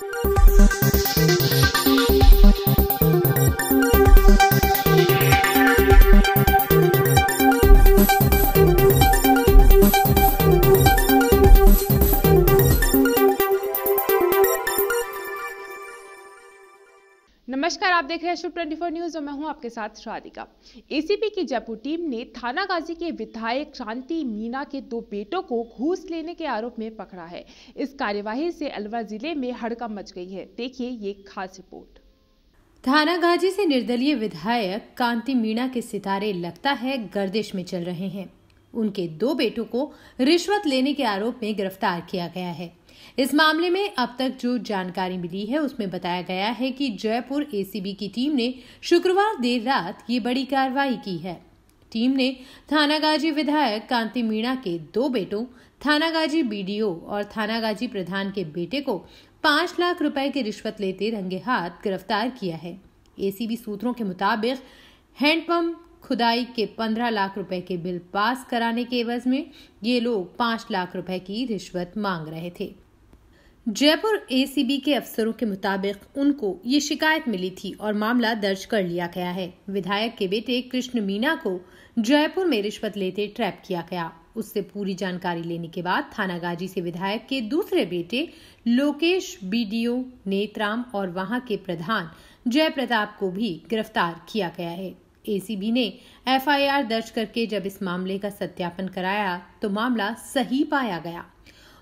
Thank you. नमस्कार आप देख रहे हैं शुभ फोर न्यूज और मैं हूं आपके साथ श्राधिका एसीबी की जयपुर टीम ने थानागाजी के विधायक क्रांति मीना के दो बेटों को घूस लेने के आरोप में पकड़ा है इस कार्यवाही से अलवर जिले में हड़कम मच गई है देखिए ये खास रिपोर्ट थानागाजी से निर्दलीय विधायक कांति मीणा के सितारे लगता है गर्दिश में चल रहे हैं उनके दो बेटों को रिश्वत लेने के आरोप में गिरफ्तार किया गया है इस मामले में अब तक जो जानकारी मिली है उसमें बताया गया है कि जयपुर एसीबी की टीम ने शुक्रवार देर रात ये बड़ी कार्रवाई की है टीम ने थानागाजी विधायक कांति मीणा के दो बेटों थानागाजी बीडीओ और थानागाजी प्रधान के बेटे को पांच लाख रुपए की रिश्वत लेते रंगे हाथ गिरफ्तार किया है एसीबी सूत्रों के मुताबिक हैंडपम्प खुदाई के पंद्रह लाख रुपए के बिल पास कराने के एवज में ये लोग पांच लाख रुपए की रिश्वत मांग रहे थे जयपुर एसीबी के अफसरों के मुताबिक उनको ये शिकायत मिली थी और मामला दर्ज कर लिया गया है विधायक के बेटे कृष्ण मीना को जयपुर में रिश्वत लेते ट्रैप किया गया उससे पूरी जानकारी लेने के बाद थानागाजी से विधायक के दूसरे बेटे लोकेश बीडीओ नेतराम और वहां के प्रधान जयप्रताप को भी गिरफ्तार किया गया है एसीबी ने एफआईआर दर्ज करके जब इस मामले का सत्यापन कराया तो मामला सही पाया गया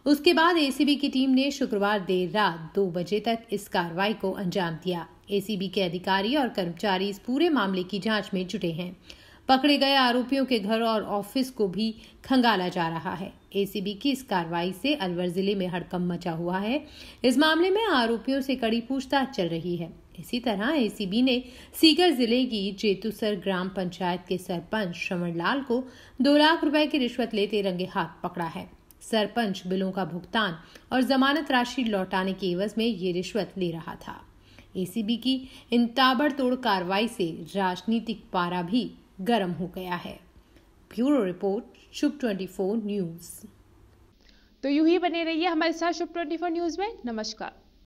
उसके बाद एसीबी की टीम ने शुक्रवार देर रात दो बजे तक इस कार्रवाई को अंजाम दिया एसीबी के अधिकारी और कर्मचारी इस पूरे मामले की जांच में जुटे हैं पकड़े गए आरोपियों के घर और ऑफिस को भी खंगाला जा रहा है एसीबी की इस कार्रवाई से अलवर जिले में हड़कम मचा हुआ है इस मामले में आरोपियों से कड़ी पूछताछ चल रही है इसी तरह एसीबी ने सीकर जिले की जेतुसर ग्राम पंचायत के सरपंच श्रवण लाल को दो लाख रुपए की रिश्वत लेते रंगे हाथ पकड़ा है सरपंच बिलों का भुगतान और जमानत राशि लौटाने के एवज में ये रिश्वत ले रहा था एसीबी की इन ताबड़तोड़ कार्रवाई से राजनीतिक पारा भी गर्म हो गया है bureau report Shubh four news तो यू ही बने रहिए हमारे साथ शुभ फोर न्यूज़ में नमस्कार